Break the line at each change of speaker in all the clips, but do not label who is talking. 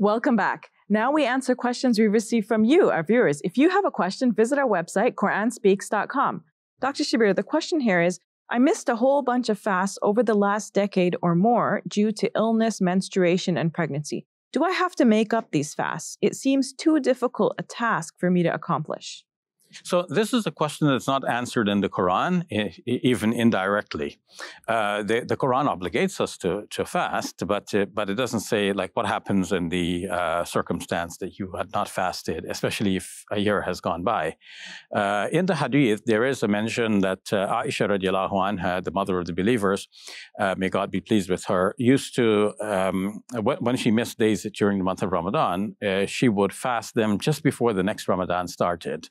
Welcome back. Now we answer questions we receive from you, our viewers. If you have a question, visit our website, QuranSpeaks.com. Dr. Shabir, the question here is I missed a whole bunch of fasts over the last decade or more due to illness, menstruation, and pregnancy. Do I have to make up these fasts? It seems too difficult a task for me to accomplish. So this is a question that's not answered in the Quran, even indirectly. Uh, the, the, Quran obligates us to, to fast, but uh, but it doesn't say like what happens in the uh, circumstance that you had not fasted, especially if a year has gone by. Uh, in the Hadith, there is a mention that uh, Aisha radiallahu anha, the mother of the believers, uh, may God be pleased with her, used to um, when she missed days during the month of Ramadan, she would fast them just before the next Ramadan started.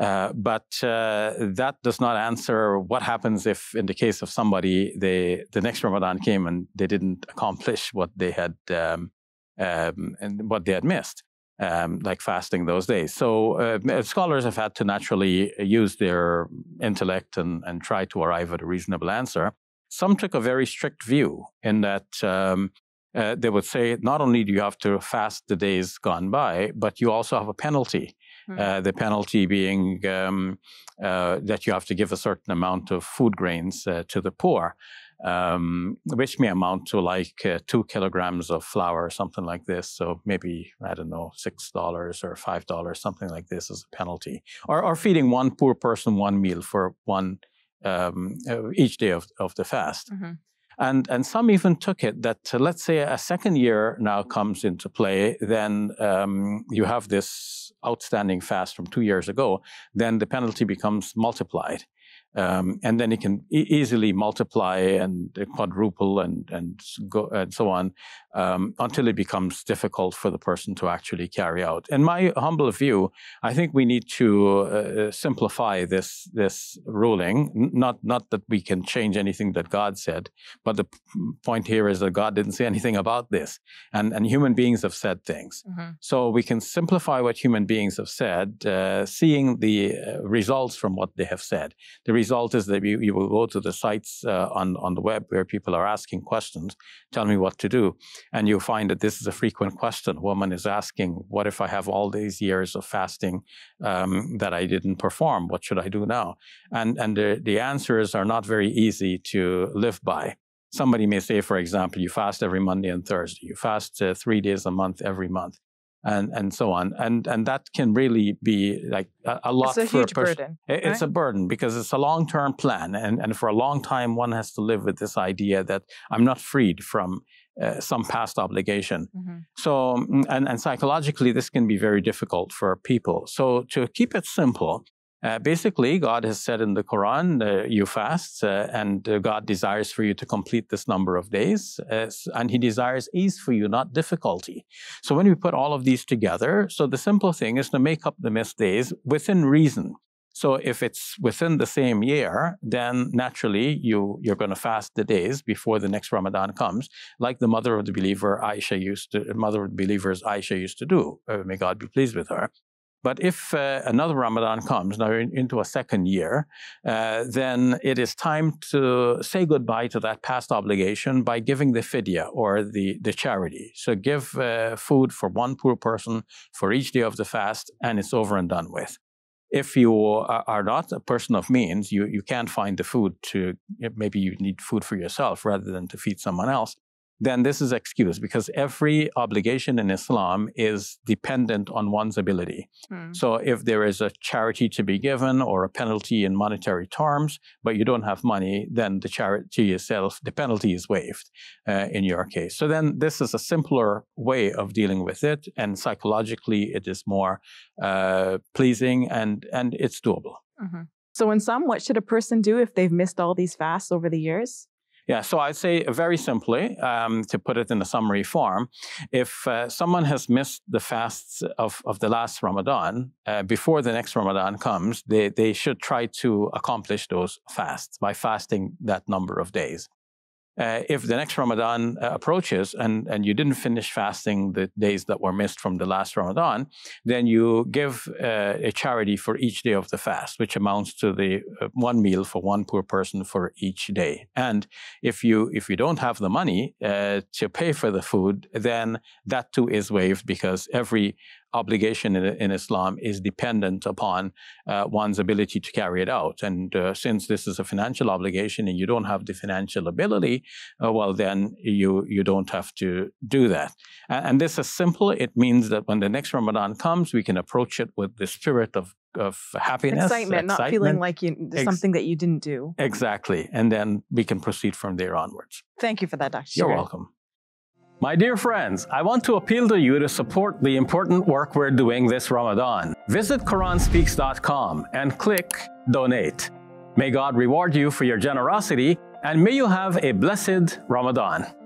Uh, but uh, that does not answer what happens if, in the case of somebody, they the next Ramadan came and they didn't accomplish what they had um, um, and what they had missed, um, like fasting those days. So uh, uh scholars have had to naturally use their intellect and, and try to arrive at a reasonable answer. Some took a very strict view in that. Um, uh, they would say not only do you have to fast the days gone by, but you also have a penalty Mm-hmm. Uh, the penalty being um, uh, that you have to give a certain amount of food grains uh, to the poor. Um, which may amount to like uh, two kilograms of flour or something like this. So maybe, I don't know, $6 or $5, something like this as a penalty. Or, or feeding one poor person one meal for one um, uh, each day of, of the fast. Mm -hmm. And, and some even took it that, uh, let's say, a second year now comes into play, then um, you have this outstanding fast from two years ago, then the penalty becomes multiplied. Um, and then it can e- easily multiply and uh, quadruple and and go and so on um, until it becomes difficult for the person to actually carry out. In my humble view, I think we need to uh, uh, simplify this this ruling. N- not not that we can change anything that God said, but the p- point here is that God didn't say anything about this, and and human beings have said things. Mm-hmm. So we can simplify what human beings have said, uh, seeing the uh, results from what they have said. The result is that you, you will go to the sites uh, on, on the web where people are asking questions, tell me what to do. And you'll find that this is a frequent question. A woman is asking, what if I have all these years of fasting um, that I didn't perform? What should I do now? And, and the, the answers are not very easy to live by. Somebody may say, for example, you fast every Monday and Thursday. You fast uh, three days a month every month and and so on and and that can really be like a, a lot it's a for a person it's right? a burden because it's a long-term plan and and for a long time one has to live with this idea that i'm not freed from uh, some past obligation mm-hmm. so mm, and and psychologically this can be very difficult for people so to keep it simple uh, basically, God has said in the Quran, uh, you fast, uh, and uh, God desires for you to complete this number of days, uh, and He desires ease for you, not difficulty. So when we put all of these together, so the simple thing is to make up the missed days within reason. So if it's within the same year, then naturally you, you're going to fast the days before the next Ramadan comes, like the mother of the believer Aisha used to, mother of believers Aisha used to do. Uh, may God be pleased with her. But if uh, another Ramadan comes, now in, into a second year, uh, then it is time to say goodbye to that past obligation by giving the fidya or the, the charity. So give uh, food for one poor person for each day of the fast, and it's over and done with. If you are not a person of means, you, you can't find the food to, maybe you need food for yourself rather than to feed someone else then this is excused because every obligation in Islam is dependent on one's ability. Mm. So if there is a charity to be given or a penalty in monetary terms, but you don't have money, then the charity itself, the penalty is waived uh, in your case. So then this is a simpler way of dealing with it, and psychologically it is more uh, pleasing and and it's doable. Mm -hmm. So, in sum, what should a person do if they've missed all these fasts over the years? Yeah, so I'd say very simply, um, to put it in a summary form, if uh, someone has missed the fasts of, of the last Ramadan, uh, before the next Ramadan comes, they, they should try to accomplish those fasts by fasting that number of days uh, if the next Ramadan uh, approaches and, and you didn't finish fasting the days that were missed from the last Ramadan, then you give uh, a charity for each day of the fast, which amounts to the uh, one meal for one poor person for each day. And if you if you don't have the money uh, to pay for the food, then that too is waived because every obligation in, in, Islam is dependent upon uh, one's ability to carry it out. And uh, since this is a financial obligation and you don't have the financial ability, uh, well, then you, you don't have to do that. And, and, this is simple. It means that when the next Ramadan comes, we can approach it with the spirit of, of happiness, excitement, excitement. not feeling like you, something that you didn't do. Exactly. And then we can proceed from there onwards. Thank you for that, Dr. You're welcome. My dear friends, I want to appeal to you to support the important work we're doing this Ramadan. Visit QuranSpeaks.com and click Donate. May God reward you for your generosity and may you have a blessed Ramadan.